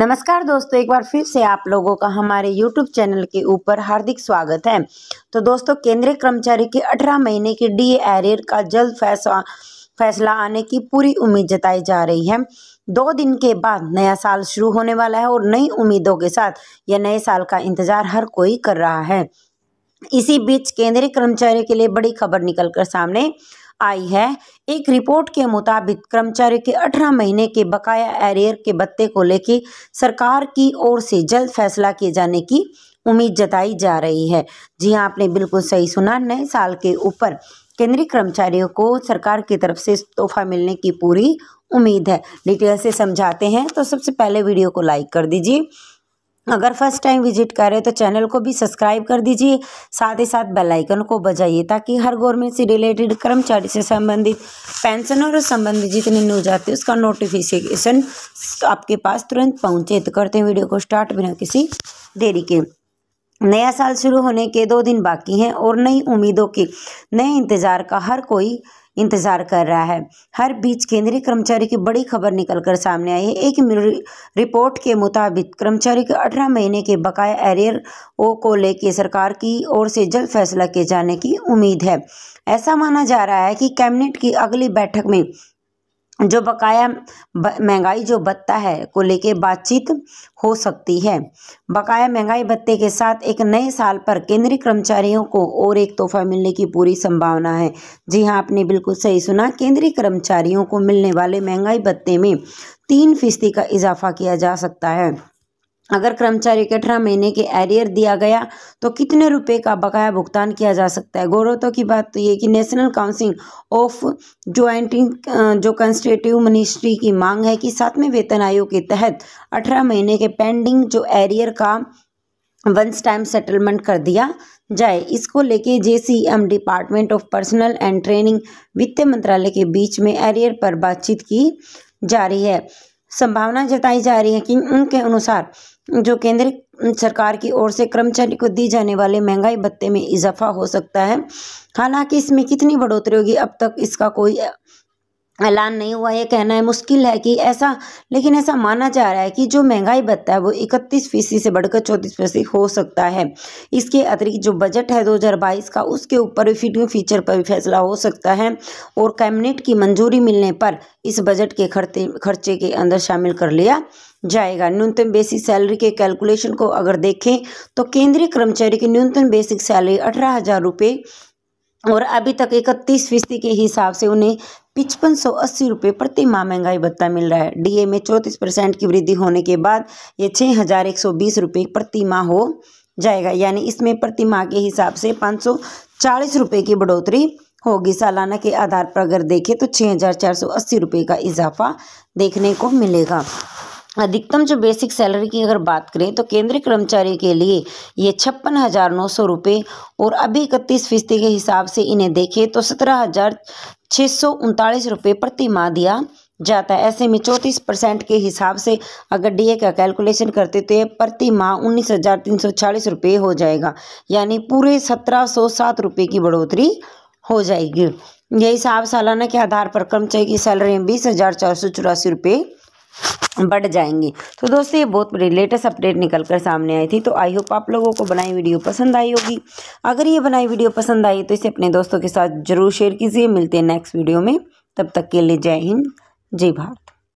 नमस्कार दोस्तों एक बार फिर से आप लोगों का हमारे YouTube चैनल के ऊपर हार्दिक स्वागत है तो दोस्तों केंद्रीय कर्मचारी के 18 महीने के डी एरियर का जल्द फैसला फैसला आने की पूरी उम्मीद जताई जा रही है दो दिन के बाद नया साल शुरू होने वाला है और नई उम्मीदों के साथ यह नए साल का इंतजार हर कोई कर रहा है इसी बीच केंद्रीय कर्मचारी के लिए बड़ी खबर निकलकर सामने आई है एक रिपोर्ट के मुताबिक कर्मचारियों के 18 महीने के बकाया एरियर के बत्ते को लेकर सरकार की ओर से जल्द फैसला किए जाने की उम्मीद जताई जा रही है जी हाँ आपने बिल्कुल सही सुना नए साल के ऊपर केंद्रीय कर्मचारियों को सरकार की तरफ से तोहफा मिलने की पूरी उम्मीद है डिटेल से समझाते हैं तो सबसे पहले वीडियो को लाइक कर दीजिए अगर फर्स्ट टाइम विजिट करें तो चैनल को भी सब्सक्राइब कर दीजिए साथ ही साथ बेल आइकन को बजाइए ताकि हर गवर्नमेंट से रिलेटेड कर्मचारी से संबंधित पेंशन और संबंधित जितनी न्यूज आती है उसका नोटिफिकेशन आपके पास तुरंत पहुंचे तो करते हैं वीडियो को स्टार्ट बिना किसी देरी के नया साल शुरू होने के दो दिन बाकी हैं और नई उम्मीदों के नए इंतज़ार का हर कोई इंतजार कर रहा है हर बीच केंद्रीय कर्मचारी की बड़ी खबर निकलकर सामने आई है एक रिपोर्ट के मुताबिक कर्मचारी के 18 महीने के बकाया एरियर ओ को लेकर सरकार की ओर से जल्द फैसला किए जाने की उम्मीद है ऐसा माना जा रहा है कि कैबिनेट की अगली बैठक में जो बकाया महंगाई जो भत्ता है को लेके बातचीत हो सकती है बकाया महंगाई भत्ते के साथ एक नए साल पर केंद्रीय कर्मचारियों को और एक तोहफा मिलने की पूरी संभावना है जी हाँ आपने बिल्कुल सही सुना केंद्रीय कर्मचारियों को मिलने वाले महंगाई भत्ते में तीन फीसदी का इजाफा किया जा सकता है अगर कर्मचारी के अठारह महीने के एरियर दिया गया तो कितने रुपए का बकाया भुगतान किया जा सकता है गौरवतों की बात तो ये कि नेशनल काउंसिल ऑफ ज्वाइंटिंग जो कंस्टिट्यूटिव मिनिस्ट्री की मांग है कि सातवें वेतन आयोग के तहत अठारह महीने के पेंडिंग जो एरियर का वंस टाइम सेटलमेंट कर दिया जाए इसको लेके JCM department of personnel and training वित्त मंत्रालय के बीच में एरियर पर बातचीत की जा रही है संभावना जताई जा रही है कि उनके अनुसार जो केंद्र सरकार की ओर से कर्मचारी को दी जाने वाले महंगाई भत्ते में इजाफा हो सकता है हालांकि इसमें कितनी बढ़ोतरी होगी अब तक इसका कोई ऐलान नहीं हुआ ये कहना है मुश्किल है कि ऐसा लेकिन ऐसा माना जा रहा है कि जो महंगाई भत्ता है वो 31 फीसदी से बढ़कर 34 फीसदी हो सकता है इसके अतिरिक्त जो बजट है 2022 का उसके ऊपर भी फीचर पर भी फैसला हो सकता है और कैबिनेट की मंजूरी मिलने पर इस बजट के खर्चे खर्चे के अंदर शामिल कर लिया जाएगा न्यूनतम बेसिक सैलरी के कैलकुलेशन को अगर देखें तो केंद्रीय कर्मचारी की न्यूनतम बेसिक सैलरी अठारह और अभी तक इकतीस फीसदी के हिसाब से उन्हें पिचपन सौ अस्सी रुपये प्रति माह महंगाई भत्ता मिल रहा है डीए में चौंतीस परसेंट की वृद्धि होने के बाद ये छः हज़ार एक सौ बीस रुपये प्रति माह हो जाएगा यानी इसमें प्रति माह के हिसाब से पाँच सौ चालीस रुपये की बढ़ोतरी होगी सालाना के आधार पर अगर देखें तो छः हज़ार चार सौ अस्सी रुपये का इजाफा देखने को मिलेगा अधिकतम जो बेसिक सैलरी की अगर बात करें तो केंद्रीय कर्मचारी के लिए ये छप्पन हज़ार नौ सौ रुपये और अभी इकतीस फीसदी के हिसाब से इन्हें देखें तो सत्रह हज़ार छः सौ उनतालीस रुपये प्रति माह दिया जाता है ऐसे में चौंतीस परसेंट के हिसाब से अगर डीए का कैलकुलेशन करते तो प्रति माह उन्नीस हज़ार तीन सौ छियालीस रुपये हो जाएगा यानी पूरे सत्रह सौ सात रुपये की बढ़ोतरी हो जाएगी यही हिसाब सालाना के आधार पर कर्मचारी की सैलरी में बीस हज़ार चार सौ चौरासी रुपये बढ़ जाएंगी तो दोस्तों ये बहुत बड़ी लेटेस्ट अपडेट निकल कर सामने आई थी तो आई होप आप लोगों को बनाई वीडियो पसंद आई होगी अगर ये बनाई वीडियो पसंद आई तो इसे अपने दोस्तों के साथ जरूर शेयर कीजिए मिलते हैं नेक्स्ट वीडियो में तब तक के लिए जय हिंद जय भारत